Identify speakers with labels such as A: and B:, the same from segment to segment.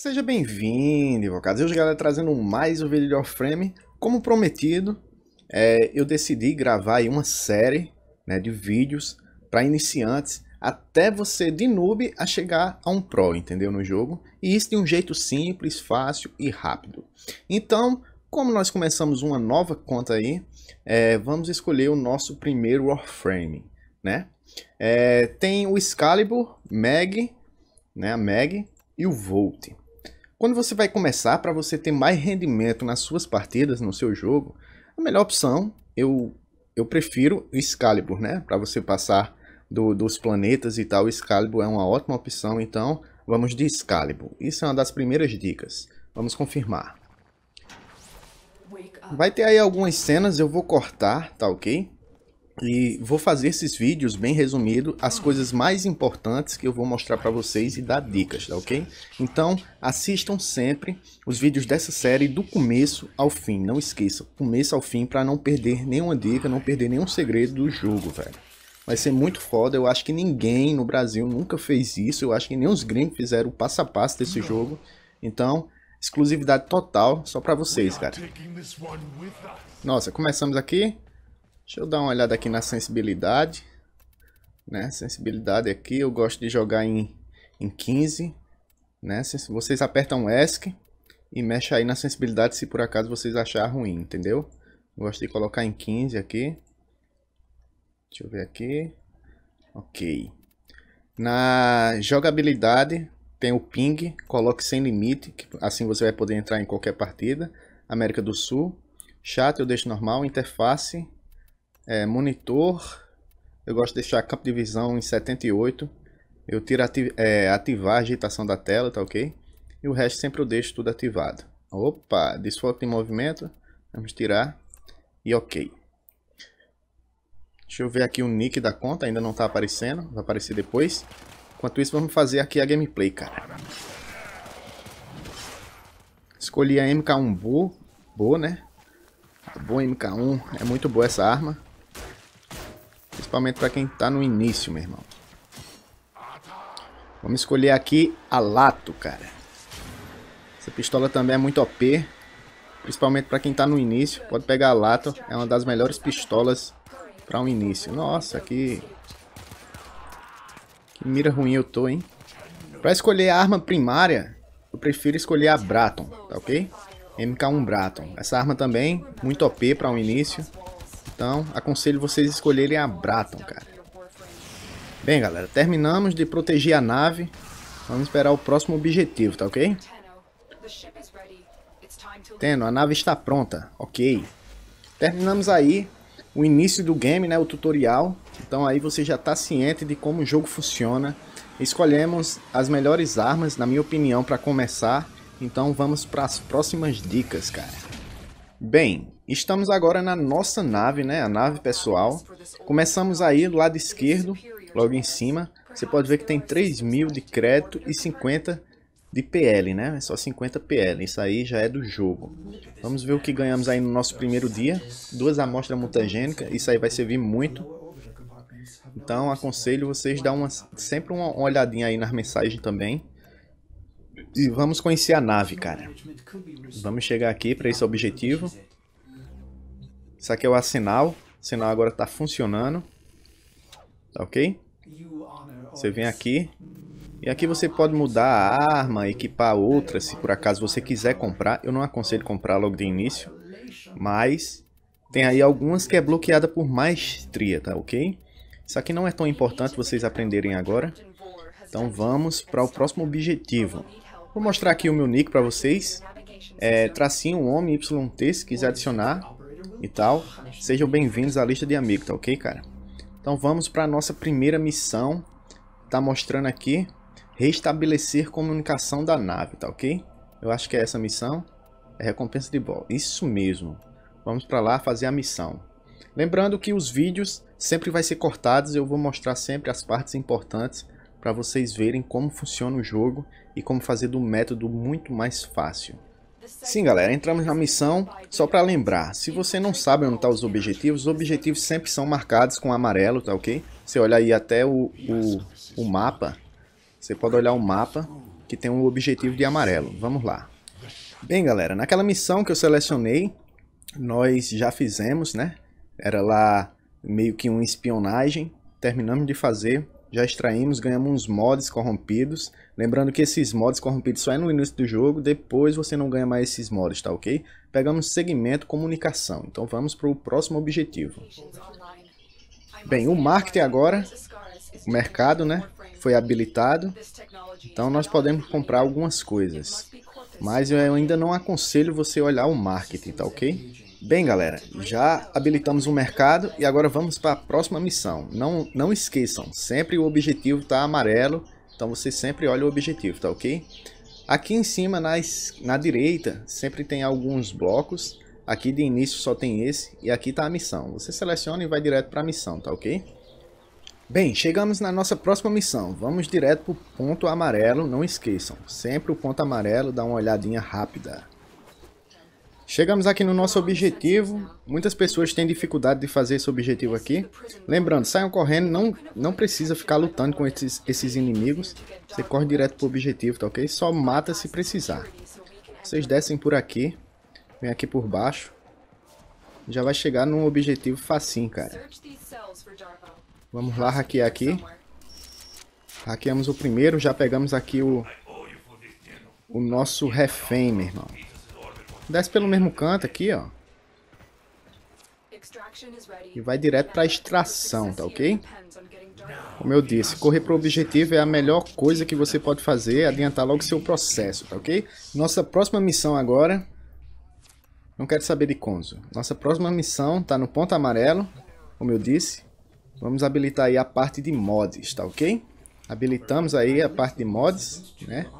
A: Seja bem-vindo, invocados. Hoje, galera, trazendo mais um vídeo de Warframe. Como prometido, é, eu decidi gravar uma série né, de vídeos para iniciantes até você, de noob, a chegar a um pro, entendeu, no jogo. E isso de um jeito simples, fácil e rápido. Então, como nós começamos uma nova conta aí, é, vamos escolher o nosso primeiro Warframe, né? É, tem o Excalibur, Mag, né, a Mag e o Volt. Quando você vai começar para você ter mais rendimento nas suas partidas, no seu jogo, a melhor opção, eu, eu prefiro o Excalibur, né? Para você passar do, dos planetas e tal, o Excalibur é uma ótima opção, então vamos de Excalibur. Isso é uma das primeiras dicas. Vamos confirmar. Vai ter aí algumas cenas, eu vou cortar, tá ok? E vou fazer esses vídeos bem resumido, as coisas mais importantes que eu vou mostrar para vocês e dar dicas, tá ok? Então, assistam sempre os vídeos dessa série do começo ao fim, não esqueçam, começo ao fim para não perder nenhuma dica, não perder nenhum segredo do jogo, velho. Vai ser muito foda, eu acho que ninguém no Brasil nunca fez isso, eu acho que nem os gringos fizeram o passo a passo desse jogo. Então, exclusividade total só para vocês, cara. Nossa, começamos aqui. Deixa eu dar uma olhada aqui na sensibilidade. Né? Sensibilidade aqui, eu gosto de jogar em, em 15. Né? Vocês apertam ESC e mexe aí na sensibilidade se por acaso vocês acharem ruim, entendeu? Eu gosto de colocar em 15 aqui. Deixa eu ver aqui. Ok. Na jogabilidade tem o ping, coloque sem limite, assim você vai poder entrar em qualquer partida. América do Sul. Chat eu deixo normal, interface é, monitor, eu gosto de deixar campo de visão em 78. Eu tiro ati é, ativar a agitação da tela, tá ok? E o resto sempre eu deixo tudo ativado. Opa, desfoque em movimento. Vamos tirar. E ok. Deixa eu ver aqui o nick da conta, ainda não está aparecendo, vai aparecer depois. Enquanto isso, vamos fazer aqui a gameplay, cara. Escolhi a MK1 Bo, boa, né? A tá MK1, é muito boa essa arma. Principalmente para quem tá no início, meu irmão. Vamos escolher aqui a Lato, cara. Essa pistola também é muito OP. Principalmente para quem tá no início. Pode pegar a Lato. É uma das melhores pistolas para um início. Nossa, que... Que mira ruim eu tô, hein? Para escolher a arma primária, eu prefiro escolher a Braton, tá ok? MK1 Braton. Essa arma também, muito OP para um início. Então, aconselho vocês a escolherem a Braton, cara. Bem, galera, terminamos de proteger a nave. Vamos esperar o próximo objetivo, tá ok? Tendo a nave está pronta. Ok. Terminamos aí o início do game, né, o tutorial. Então aí você já está ciente de como o jogo funciona. Escolhemos as melhores armas, na minha opinião, para começar. Então vamos para as próximas dicas, cara. Bem, Estamos agora na nossa nave, né? A nave pessoal. Começamos aí do lado esquerdo, logo em cima. Você pode ver que tem 3 mil de crédito e 50 de PL, né? É só 50 PL. Isso aí já é do jogo. Vamos ver o que ganhamos aí no nosso primeiro dia. Duas amostras mutagênicas. Isso aí vai servir muito. Então aconselho vocês dar uma, sempre uma olhadinha aí nas mensagens também. E vamos conhecer a nave, cara. Vamos chegar aqui para esse objetivo. Isso aqui é o sinal, O sinal agora está funcionando. Tá ok? Você vem aqui. E aqui você pode mudar a arma, equipar outra, se por acaso você quiser comprar. Eu não aconselho comprar logo de início. Mas tem aí algumas que é bloqueada por maestria, tá ok? Isso aqui não é tão importante vocês aprenderem agora. Então vamos para o próximo objetivo. Vou mostrar aqui o meu nick para vocês. É, tracinho homem YT, se quiser adicionar, e tal. Sejam bem-vindos à lista de amigos, tá ok, cara? Então vamos para a nossa primeira missão. Tá mostrando aqui restabelecer comunicação da nave, tá ok? Eu acho que é essa missão. É recompensa de bola. Isso mesmo. Vamos para lá fazer a missão. Lembrando que os vídeos sempre vai ser cortados, eu vou mostrar sempre as partes importantes para vocês verem como funciona o jogo e como fazer do método muito mais fácil. Sim, galera, entramos na missão. Só para lembrar, se você não sabe onde estão tá os objetivos, os objetivos sempre são marcados com amarelo, tá ok? Você olha aí até o, o, o mapa. Você pode olhar o mapa que tem um objetivo de amarelo. Vamos lá. Bem, galera, naquela missão que eu selecionei, nós já fizemos, né? Era lá meio que uma espionagem. Terminamos de fazer já extraímos, ganhamos uns mods corrompidos. Lembrando que esses mods corrompidos só é no início do jogo, depois você não ganha mais esses mods, tá ok? Pegamos segmento comunicação, então vamos para o próximo objetivo. Bem, o marketing agora, o mercado, né, foi habilitado, então nós podemos comprar algumas coisas. Mas eu ainda não aconselho você olhar o marketing, tá ok? Bem, galera, já habilitamos o mercado e agora vamos para a próxima missão. Não, não esqueçam, sempre o objetivo está amarelo, então você sempre olha o objetivo, tá ok? Aqui em cima, na, na direita, sempre tem alguns blocos. Aqui de início só tem esse e aqui está a missão. Você seleciona e vai direto para a missão, tá ok? Bem, chegamos na nossa próxima missão. Vamos direto para o ponto amarelo, não esqueçam. Sempre o ponto amarelo, dá uma olhadinha rápida. Chegamos aqui no nosso objetivo. Muitas pessoas têm dificuldade de fazer esse objetivo aqui. Lembrando, saiam correndo, não, não precisa ficar lutando com esses, esses inimigos. Você corre direto pro objetivo, tá ok? Só mata se precisar. Vocês descem por aqui. Vem aqui por baixo. Já vai chegar num objetivo facinho, cara. Vamos lá hackear aqui. Hackeamos o primeiro, já pegamos aqui o... O nosso refém, meu irmão. Desce pelo mesmo canto aqui, ó. E vai direto pra extração, tá ok? Como eu disse, correr pro objetivo é a melhor coisa que você pode fazer, adiantar logo seu processo, tá ok? Nossa próxima missão agora... Não quero saber de Konzo. Nossa próxima missão tá no ponto amarelo, como eu disse. Vamos habilitar aí a parte de mods, tá ok? Habilitamos aí a parte de mods, né?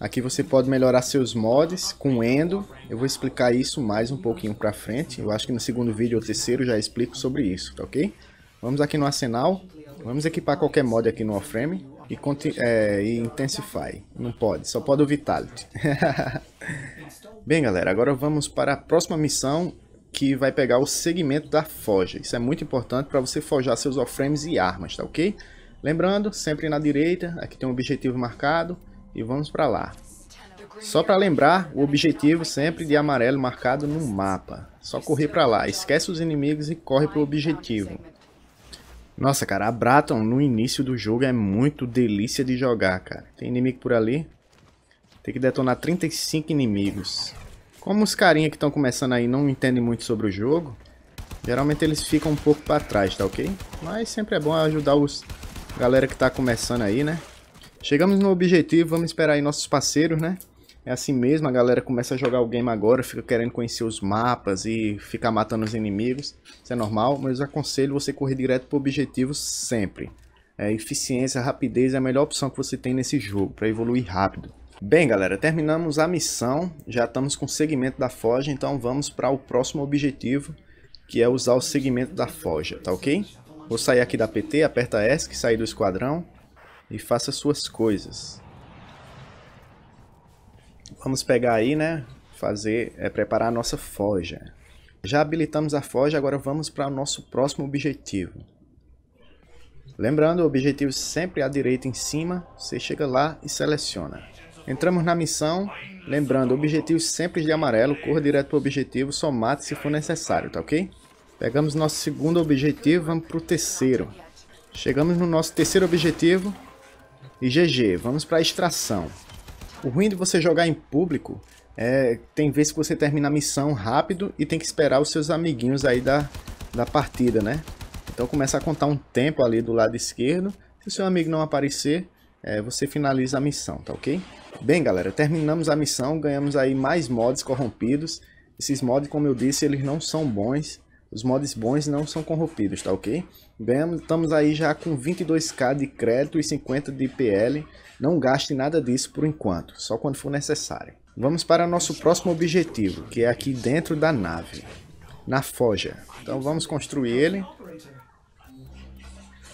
A: Aqui você pode melhorar seus mods com Endo. Eu vou explicar isso mais um pouquinho para frente. Eu acho que no segundo vídeo ou terceiro já explico sobre isso, tá ok? Vamos aqui no arsenal. Vamos equipar qualquer mod aqui no Warframe. E, é, e Intensify. Não pode, só pode o Vitality. Bem, galera, agora vamos para a próxima missão que vai pegar o segmento da forja. Isso é muito importante para você forjar seus Warframes e armas, tá ok? Lembrando, sempre na direita, aqui tem um objetivo marcado e vamos para lá. Só para lembrar, o objetivo sempre de amarelo marcado no mapa. Só correr para lá, esquece os inimigos e corre pro objetivo. Nossa, cara, a Braton no início do jogo é muito delícia de jogar, cara. Tem inimigo por ali. Tem que detonar 35 inimigos. Como os carinha que estão começando aí não entendem muito sobre o jogo, geralmente eles ficam um pouco para trás, tá ok? Mas sempre é bom ajudar os galera que tá começando aí, né? Chegamos no objetivo, vamos esperar aí nossos parceiros, né? É assim mesmo, a galera começa a jogar o game agora, fica querendo conhecer os mapas e ficar matando os inimigos. Isso é normal, mas eu aconselho você correr direto para o objetivo sempre. É, eficiência, rapidez é a melhor opção que você tem nesse jogo, para evoluir rápido. Bem galera, terminamos a missão, já estamos com o segmento da forja, então vamos para o próximo objetivo, que é usar o segmento da forja, tá ok? Vou sair aqui da PT, aperta S que sair do esquadrão e faça suas coisas. Vamos pegar aí, né? Fazer, é preparar a nossa forja. Já habilitamos a forja, agora vamos para o nosso próximo objetivo. Lembrando, o objetivo sempre é à direita em cima, você chega lá e seleciona. Entramos na missão, lembrando, objetivo sempre de amarelo, corra direto para o objetivo, só mate se for necessário, tá ok? Pegamos nosso segundo objetivo, vamos para o terceiro. Chegamos no nosso terceiro objetivo, e GG, vamos para a extração. O ruim de você jogar em público é tem vezes que você termina a missão rápido e tem que esperar os seus amiguinhos aí da, da partida, né? Então começa a contar um tempo ali do lado esquerdo. Se o seu amigo não aparecer, é, você finaliza a missão, tá ok? Bem, galera, terminamos a missão, ganhamos aí mais mods corrompidos. Esses mods, como eu disse, eles não são bons. Os mods bons não são corrompidos, tá ok? Ganhamos, estamos aí já com 22k de crédito e 50 de PL. Não gaste nada disso por enquanto, só quando for necessário. Vamos para nosso próximo objetivo, que é aqui dentro da nave. Na foja. Então vamos construir ele.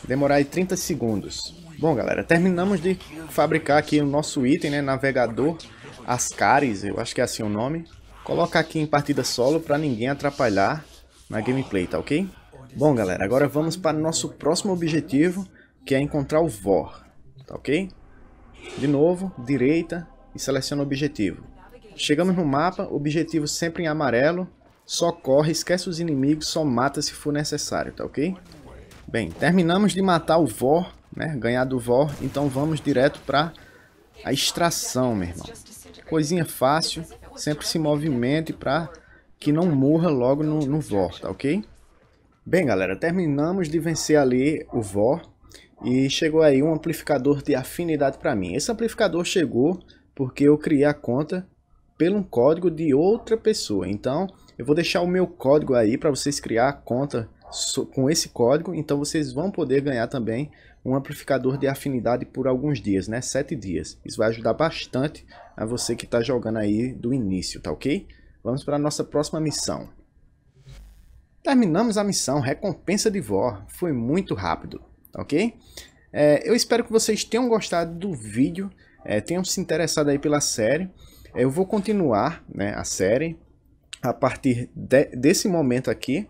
A: Demorar aí 30 segundos. Bom galera, terminamos de fabricar aqui o nosso item, né? Navegador Ascaris, eu acho que é assim o nome. Colocar aqui em partida solo para ninguém atrapalhar na gameplay, tá ok? Bom galera, agora vamos para o nosso próximo objetivo, que é encontrar o VOR, tá ok? De novo, direita e seleciona o objetivo. Chegamos no mapa, objetivo sempre em amarelo, só corre, esquece os inimigos, só mata se for necessário, tá ok? Bem, terminamos de matar o VOR, né, ganhar do VOR, então vamos direto para a extração, meu irmão. Coisinha fácil, sempre se movimente para que não morra logo no, no Vor, tá ok? Bem, galera, terminamos de vencer ali o Vor e chegou aí um amplificador de afinidade para mim. Esse amplificador chegou porque eu criei a conta pelo um código de outra pessoa. Então, eu vou deixar o meu código aí para vocês criar a conta com esse código. Então, vocês vão poder ganhar também um amplificador de afinidade por alguns dias, né? Sete dias. Isso vai ajudar bastante a você que está jogando aí do início, tá ok? Vamos para a nossa próxima missão. Terminamos a missão Recompensa de vó. Foi muito rápido, ok? É, eu espero que vocês tenham gostado do vídeo, é, tenham se interessado aí pela série. Eu vou continuar né, a série a partir de, desse momento aqui.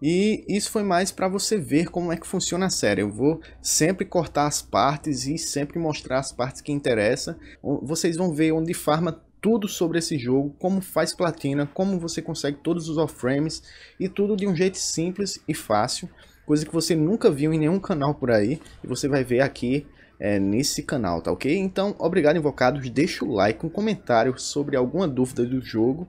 A: E isso foi mais para você ver como é que funciona a série. Eu vou sempre cortar as partes e sempre mostrar as partes que interessam. Vocês vão ver onde farma tudo sobre esse jogo, como faz platina, como você consegue todos os off-frames e tudo de um jeito simples e fácil, coisa que você nunca viu em nenhum canal por aí e você vai ver aqui é, nesse canal, tá ok? Então, obrigado invocados, deixa o like, um comentário sobre alguma dúvida do jogo,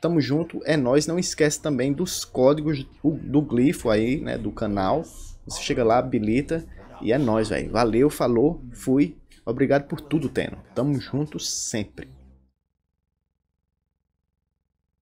A: tamo junto, é nós não esquece também dos códigos do, do glifo aí, né, do canal, você chega lá, habilita e é nós, velho, valeu, falou, fui, obrigado por tudo, Teno, tamo junto sempre.